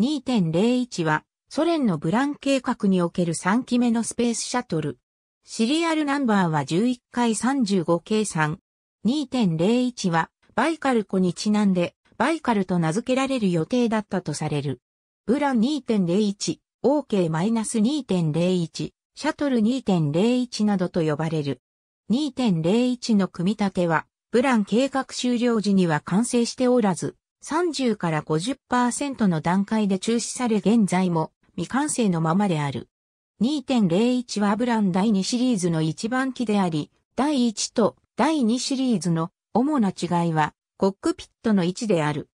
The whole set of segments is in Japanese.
2.01は、ソ連のブラン計画における3期目のスペースシャトル。シリアルナンバーは11回35計算。2.01は、バイカル湖にちなんで、バイカルと名付けられる予定だったとされる。ブラン2.01、OK-2.01、シャトル2.01などと呼ばれる。2.01の組み立ては、ブラン計画終了時には完成しておらず、30から50%の段階で中止され現在も未完成のままである。2.01はブラン第2シリーズの一番機であり、第1と第2シリーズの主な違いはコックピットの位置である。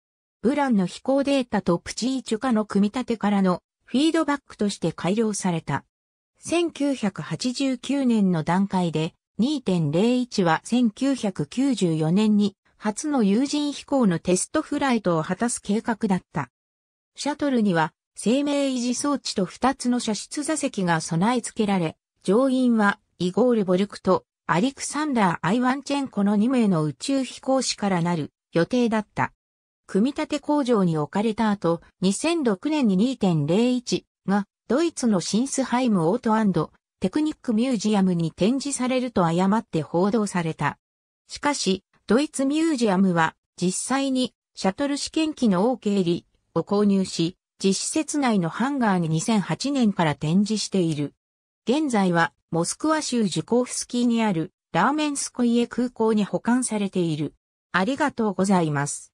ブランの飛行データとプチーチュカの組み立てからのフィードバックとして改良された。1989年の段階で2.01は1994年に初の有人飛行のテストフライトを果たす計画だった。シャトルには生命維持装置と2つの射出座席が備え付けられ、乗員はイゴール・ボルクとアリクサンダー・アイワンチェンコの2名の宇宙飛行士からなる予定だった。組み立て工場に置かれた後、2006年に2.01がドイツのシンスハイムオートテクニックミュージアムに展示されると誤って報道された。しかし、ドイツミュージアムは実際にシャトル試験機の OK リを購入し、実施設内のハンガーに2008年から展示している。現在はモスクワ州ジュコフスキーにあるラーメンスコイエ空港に保管されている。ありがとうございます。